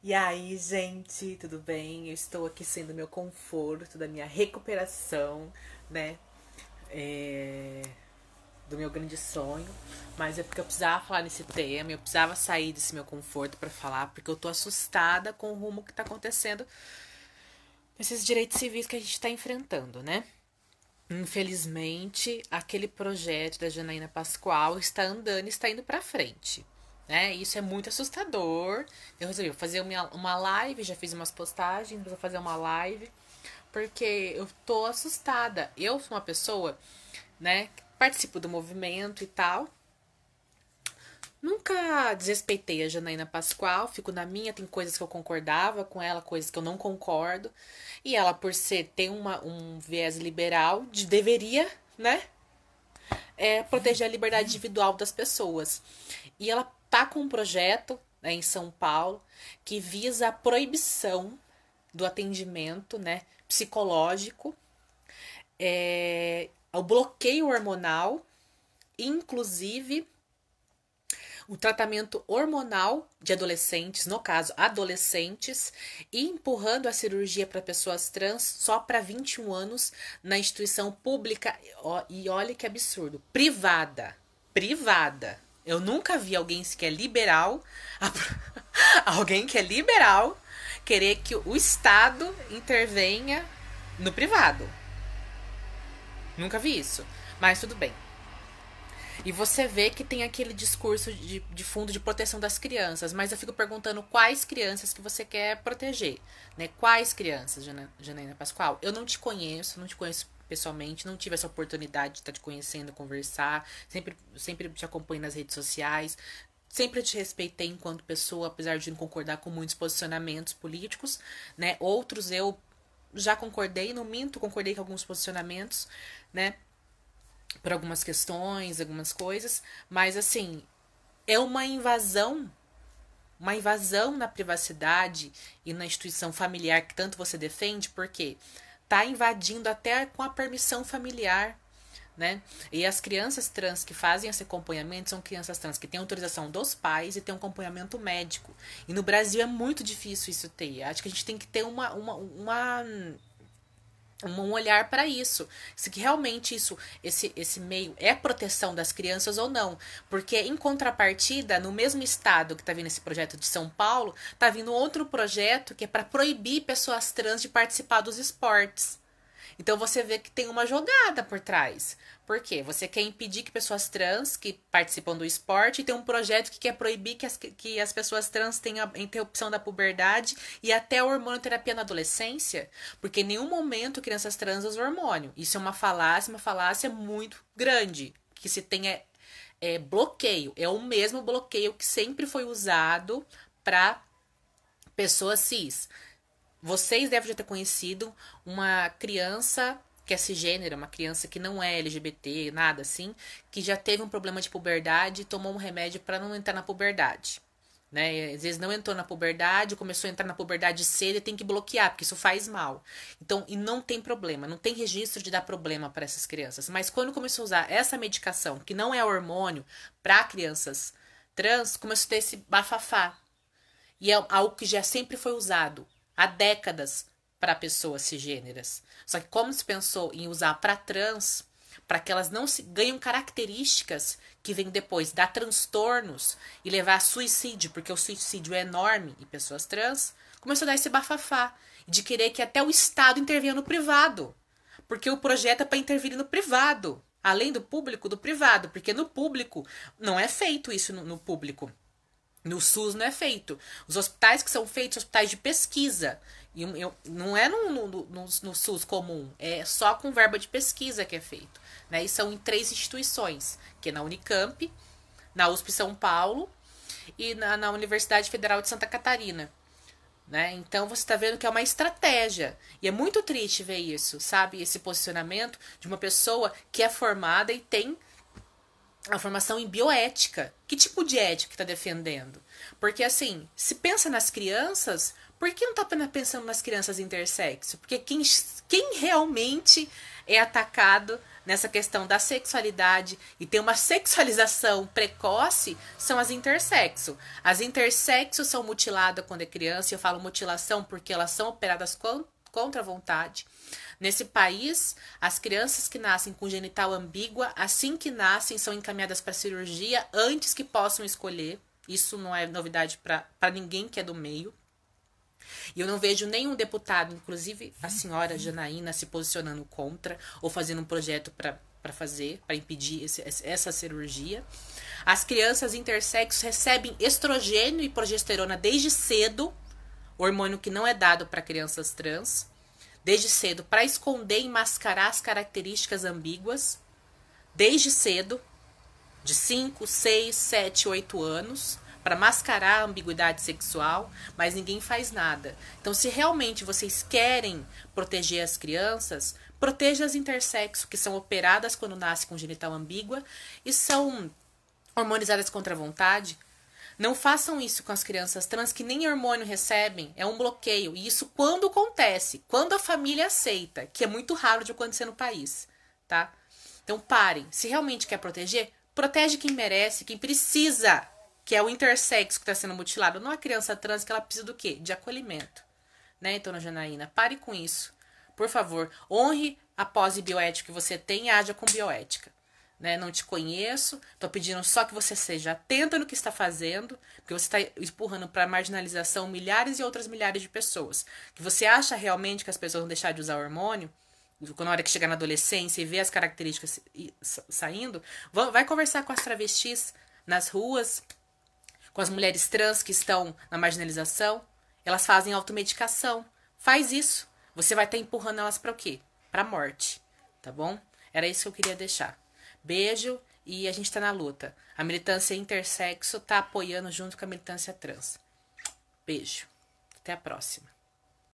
E aí, gente, tudo bem? Eu estou aqui sendo meu conforto, da minha recuperação, né? É... Do meu grande sonho. Mas é porque eu precisava falar nesse tema, eu precisava sair desse meu conforto para falar, porque eu tô assustada com o rumo que tá acontecendo esses direitos civis que a gente tá enfrentando, né? Infelizmente, aquele projeto da Janaína Pascoal está andando, está indo para frente. Né? Isso é muito assustador. Eu resolvi fazer uma live, já fiz umas postagens, vou fazer uma live, porque eu tô assustada. Eu sou uma pessoa, né, participo do movimento e tal. Nunca desrespeitei a Janaína Pascoal, fico na minha, tem coisas que eu concordava com ela, coisas que eu não concordo. E ela, por ser, tem uma, um viés liberal, de, deveria, né? É, proteger a liberdade individual das pessoas. E ela tá com um projeto né, em São Paulo que visa a proibição do atendimento né, psicológico, é, o bloqueio hormonal, inclusive o tratamento hormonal de adolescentes, no caso adolescentes, e empurrando a cirurgia para pessoas trans só para 21 anos na instituição pública. E olha que absurdo, privada. Privada eu nunca vi alguém que é liberal, alguém que é liberal, querer que o Estado intervenha no privado. Nunca vi isso. Mas tudo bem. E você vê que tem aquele discurso de, de, fundo de proteção das crianças, mas eu fico perguntando quais crianças que você quer proteger, né? Quais crianças, Janaína Pascoal? Eu não te conheço, não te conheço pessoalmente, não tive essa oportunidade de estar te conhecendo, conversar, sempre, sempre te acompanho nas redes sociais, sempre te respeitei enquanto pessoa, apesar de não concordar com muitos posicionamentos políticos, né? Outros eu já concordei, não minto, concordei com alguns posicionamentos, né? Por algumas questões, algumas coisas, mas assim, é uma invasão, uma invasão na privacidade e na instituição familiar que tanto você defende, porque quê? está invadindo até com a permissão familiar. Né? E as crianças trans que fazem esse acompanhamento são crianças trans que têm autorização dos pais e têm um acompanhamento médico. E no Brasil é muito difícil isso ter. Acho que a gente tem que ter uma, uma, uma um olhar para isso, se que realmente isso, esse, esse meio é proteção das crianças ou não, porque em contrapartida, no mesmo estado que está vindo esse projeto de São Paulo, está vindo outro projeto que é para proibir pessoas trans de participar dos esportes. Então você vê que tem uma jogada por trás. Por quê? Você quer impedir que pessoas trans que participam do esporte tenham tem um projeto que quer proibir que as, que as pessoas trans tenham a interrupção da puberdade e até a hormonoterapia na adolescência, porque em nenhum momento crianças trans usam hormônio. Isso é uma falácia, uma falácia muito grande. Que se tem é, é bloqueio. É o mesmo bloqueio que sempre foi usado para pessoas cis. Vocês devem já ter conhecido uma criança que é cisgênera, uma criança que não é LGBT, nada assim, que já teve um problema de puberdade e tomou um remédio para não entrar na puberdade. Né? Às vezes não entrou na puberdade, começou a entrar na puberdade cedo e tem que bloquear, porque isso faz mal. Então, e não tem problema, não tem registro de dar problema para essas crianças. Mas quando começou a usar essa medicação, que não é hormônio, para crianças trans, começou a ter esse bafafá. E é algo que já sempre foi usado há décadas para pessoas cisgêneras. Só que como se pensou em usar para trans, para que elas não se características que vêm depois, dar transtornos e levar a suicídio, porque o suicídio é enorme e pessoas trans, começou a dar esse bafafá de querer que até o Estado intervenha no privado, porque o projeto é para intervir no privado, além do público, do privado, porque no público não é feito isso no, no público. No SUS não é feito. Os hospitais que são feitos, hospitais de pesquisa. E eu, não é no, no, no, no, SUS comum, é só com verba de pesquisa que é feito. Né? E são em três instituições, que é na Unicamp, na USP São Paulo e na, na Universidade Federal de Santa Catarina. Né? Então você está vendo que é uma estratégia. E é muito triste ver isso, sabe? Esse posicionamento de uma pessoa que é formada e tem a formação em bioética. Que tipo de ética está defendendo? Porque, assim, se pensa nas crianças, por que não está pensando nas crianças intersexo? Porque quem, quem realmente é atacado nessa questão da sexualidade e tem uma sexualização precoce são as intersexo. As intersexo são mutiladas quando é criança, eu falo mutilação porque elas são operadas contra a vontade. Nesse país, as crianças que nascem com genital ambígua, assim que nascem, são encaminhadas para cirurgia antes que possam escolher. Isso não é novidade para ninguém que é do meio. E eu não vejo nenhum deputado, inclusive a senhora Janaína, se posicionando contra ou fazendo um projeto para para fazer, para impedir esse, essa cirurgia. As crianças intersexos recebem estrogênio e progesterona desde cedo, hormônio que não é dado para crianças trans desde cedo para esconder e mascarar as características ambíguas, desde cedo, de 5, 6, 7, 8 anos, para mascarar a ambiguidade sexual, mas ninguém faz nada. Então, se realmente vocês querem proteger as crianças, proteja as intersexo, que são operadas quando nascem com genital ambígua e são hormonizadas contra a vontade, não façam isso com as crianças trans que nem hormônio recebem, é um bloqueio. E isso quando acontece, quando a família aceita, que é muito raro de acontecer no país, tá? Então parem. Se realmente quer proteger, protege quem merece, quem precisa, que é o intersexo que está sendo mutilado, não a criança trans que ela precisa do quê? De acolhimento. Né, dona Janaína? Pare com isso. Por favor, honre a pós bioética que você tem e haja com bioética né? Não te conheço, tô pedindo só que você seja atenta no que está fazendo, porque você está empurrando para marginalização milhares e outras milhares de pessoas. Que você acha realmente que as pessoas vão deixar de usar hormônio? Quando a hora que chegar na adolescência e ver as características saindo, vai conversar com as travestis nas ruas, com as mulheres trans que estão na marginalização, elas fazem automedicação. Faz isso. Você vai estar tá empurrando elas para o quê? Para a morte, tá bom? Era isso que eu queria deixar. Beijo e a gente está na luta. A militância intersexo está apoiando junto com a militância trans. Beijo. Até a próxima.